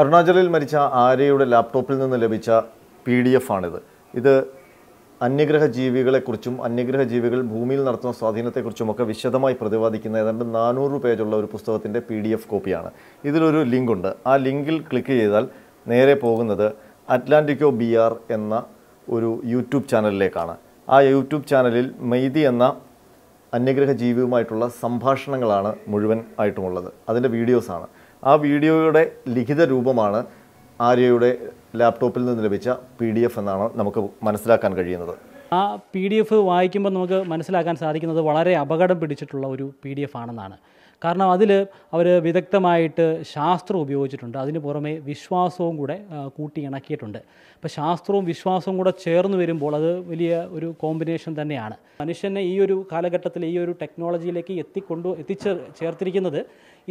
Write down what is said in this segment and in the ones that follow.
അരുണാചലിൽ മരിച്ച ആര്യയുടെ ലാപ്ടോപ്പിൽ നിന്ന് ലഭിച്ച പി ഡി എഫ് ആണിത് ഇത് അന്യഗ്രഹ ജീവികളെക്കുറിച്ചും അന്യഗ്രഹ ജീവികൾ ഭൂമിയിൽ നടത്തുന്ന സ്വാധീനത്തെക്കുറിച്ചുമൊക്കെ വിശദമായി പ്രതിപാദിക്കുന്ന ഏതാണ്ട് നാനൂറ് പേജുള്ള ഒരു പുസ്തകത്തിൻ്റെ പി ഡി എഫ് കോപ്പിയാണ് ഇതിലൊരു ലിങ്കുണ്ട് ആ ലിങ്കിൽ ക്ലിക്ക് ചെയ്താൽ നേരെ പോകുന്നത് അറ്റ്ലാന്റിക്കോ ബി ആർ എന്ന ഒരു യൂട്യൂബ് ചാനലിലേക്കാണ് ആ യൂട്യൂബ് ചാനലിൽ മെയ്തി എന്ന അന്യഗ്രഹ ജീവിയുമായിട്ടുള്ള സംഭാഷണങ്ങളാണ് മുഴുവൻ ആയിട്ടുമുള്ളത് അതിൻ്റെ വീഡിയോസാണ് ആ വീഡിയോയുടെ ലിഖിത രൂപമാണ് ആര്യയുടെ ലാപ്ടോപ്പിൽ നിന്ന് ലഭിച്ച പി ഡി എഫ് എന്നാണ് നമുക്ക് മനസ്സിലാക്കാൻ കഴിയുന്നത് ആ പി ഡി എഫ് വായിക്കുമ്പോൾ നമുക്ക് മനസ്സിലാക്കാൻ സാധിക്കുന്നത് വളരെ അപകടം പിടിച്ചിട്ടുള്ള ഒരു പി ഡി എഫ് ആണെന്നാണ് കാരണം അതിൽ അവർ വിദഗ്ധമായിട്ട് ശാസ്ത്രം ഉപയോഗിച്ചിട്ടുണ്ട് അതിന് പുറമെ വിശ്വാസവും കൂടെ കൂട്ടി ഇണക്കിയിട്ടുണ്ട് അപ്പോൾ ശാസ്ത്രവും വിശ്വാസവും കൂടെ ചേർന്ന് വരുമ്പോൾ അത് വലിയ ഒരു കോമ്പിനേഷൻ തന്നെയാണ് മനുഷ്യനെ ഈ ഒരു കാലഘട്ടത്തിൽ ഈ ഒരു ടെക്നോളജിയിലേക്ക് എത്തിക്കൊണ്ടു എത്തിച്ച് ചേർത്തിരിക്കുന്നത്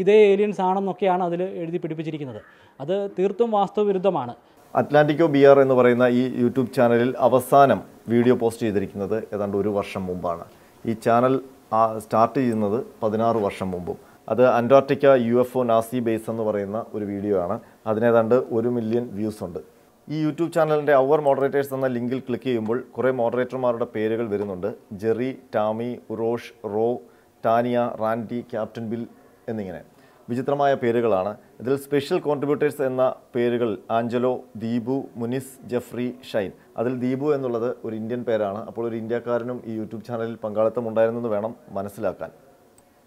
ഇതേ ഏലിയൻസ് ആണെന്നൊക്കെയാണ് അതിൽ എഴുതി പിടിപ്പിച്ചിരിക്കുന്നത് അത് തീർത്തും വാസ്തവവിരുദ്ധമാണ് അറ്റ്ലാന്റിക്കോ ബി ആർ എന്ന് പറയുന്ന ഈ യൂട്യൂബ് ചാനലിൽ അവസാനം വീഡിയോ പോസ്റ്റ് ചെയ്തിരിക്കുന്നത് ഏതാണ്ട് ഒരു വർഷം മുമ്പാണ് ഈ ചാനൽ സ്റ്റാർട്ട് ചെയ്യുന്നത് പതിനാറ് വർഷം മുമ്പും അത് Antarctica U F O Nazi base എന്ന് പറയുന്ന ഒരു വീഡിയോ ആണ് അതിനേതാണ്ട് ഒരു മില്യൺ വ്യൂസ് ഉണ്ട് ഈ യൂട്യൂബ് ചാനലിൻ്റെ അവർ മോഡറേറ്റേഴ്സ് എന്ന ലിങ്കിൽ ക്ലിക്ക് ചെയ്യുമ്പോൾ കുറേ മോഡറേറ്റർമാരുടെ പേരുകൾ വരുന്നുണ്ട് Jerry Tammy Urosh Ro Tania Randy captain Bill എന്നിങ്ങനെ വിചിത്രമായ പേരുകളാണ് ഇതിൽ സ്പെഷ്യൽ കോൺട്രിബ്യൂട്ടേഴ്സ് എന്ന പേരുകൾ Angelo Deepu Muniz Jeffrey Shine അതിൽ ദീപു എന്നുള്ളത് ഒരു ഇന്ത്യൻ പേരാണ് അപ്പോൾ ഒരു ഇന്ത്യക്കാരനും ഈ യൂട്യൂബ് ചാനലിൽ പങ്കാളിത്തം ഉണ്ടായിരുന്നെന്ന് വേണം മനസ്സിലാക്കാൻ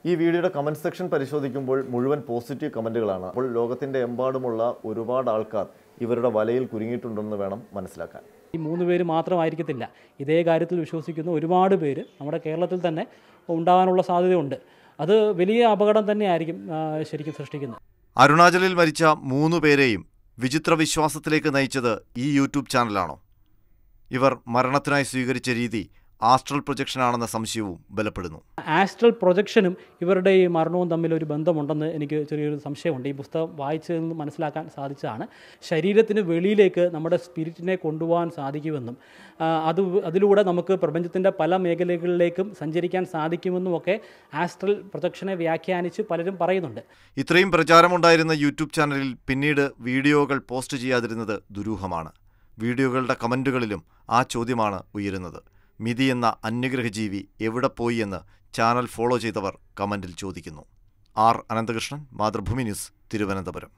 ഈ വീഡിയോയുടെ കമൻറ്റ് സെക്ഷൻ പരിശോധിക്കുമ്പോൾ മുഴുവൻ പോസിറ്റീവ് കമൻറ്റുകളാണ് അപ്പോൾ ലോകത്തിൻ്റെ എമ്പാടുമുള്ള ഒരുപാട് ആൾക്കാർ ഇവരുടെ വലയിൽ കുരുങ്ങിയിട്ടുണ്ടെന്ന് വേണം മനസ്സിലാക്കാൻ ഈ മൂന്ന് പേര് മാത്രമായിരിക്കത്തില്ല ഇതേ കാര്യത്തിൽ വിശ്വസിക്കുന്ന ഒരുപാട് പേര് നമ്മുടെ കേരളത്തിൽ തന്നെ ഉണ്ടാകാനുള്ള സാധ്യതയുണ്ട് അത് വലിയ അപകടം തന്നെയായിരിക്കും ശരിക്കും സൃഷ്ടിക്കുന്നത് അരുണാചലിൽ മരിച്ച മൂന്ന് പേരെയും വിചിത്ര വിശ്വാസത്തിലേക്ക് നയിച്ചത് ഈ യൂട്യൂബ് ചാനലാണോ ഇവർ മരണത്തിനായി സ്വീകരിച്ച രീതി ആസ്ട്രൽ പ്രൊജക്ഷനാണെന്ന സംശയവും ബലപ്പെടുന്നു ആസ്ട്രൽ പ്രൊജക്ഷനും ഇവരുടെ ഈ മരണവും തമ്മിൽ ഒരു ബന്ധമുണ്ടെന്ന് എനിക്ക് ചെറിയൊരു സംശയമുണ്ട് ഈ പുസ്തകം വായിച്ചു നിന്ന് മനസ്സിലാക്കാൻ സാധിച്ചതാണ് ശരീരത്തിന് വെളിയിലേക്ക് നമ്മുടെ സ്പിരിറ്റിനെ കൊണ്ടുപോകാൻ സാധിക്കുമെന്നും അത് അതിലൂടെ നമുക്ക് പ്രപഞ്ചത്തിൻ്റെ പല മേഖലകളിലേക്കും സഞ്ചരിക്കാൻ സാധിക്കുമെന്നും ഒക്കെ ആസ്ട്രൽ പ്രൊജക്ഷനെ വ്യാഖ്യാനിച്ച് പലരും പറയുന്നുണ്ട് ഇത്രയും പ്രചാരമുണ്ടായിരുന്ന യൂട്യൂബ് ചാനലിൽ പിന്നീട് വീഡിയോകൾ പോസ്റ്റ് ചെയ്യാതിരുന്നത് ദുരൂഹമാണ് വീഡിയോകളുടെ കമൻറ്റുകളിലും ആ ചോദ്യമാണ് ഉയരുന്നത് മിതിയെന്ന അന്യഗ്രഹജീവി എവിടെ പോയി എന്ന് ചാനൽ ഫോളോ ചെയ്തവർ കമൻറ്റിൽ ചോദിക്കുന്നു ആർ അനന്തകൃഷ്ണൻ മാതൃഭൂമി ന്യൂസ് തിരുവനന്തപുരം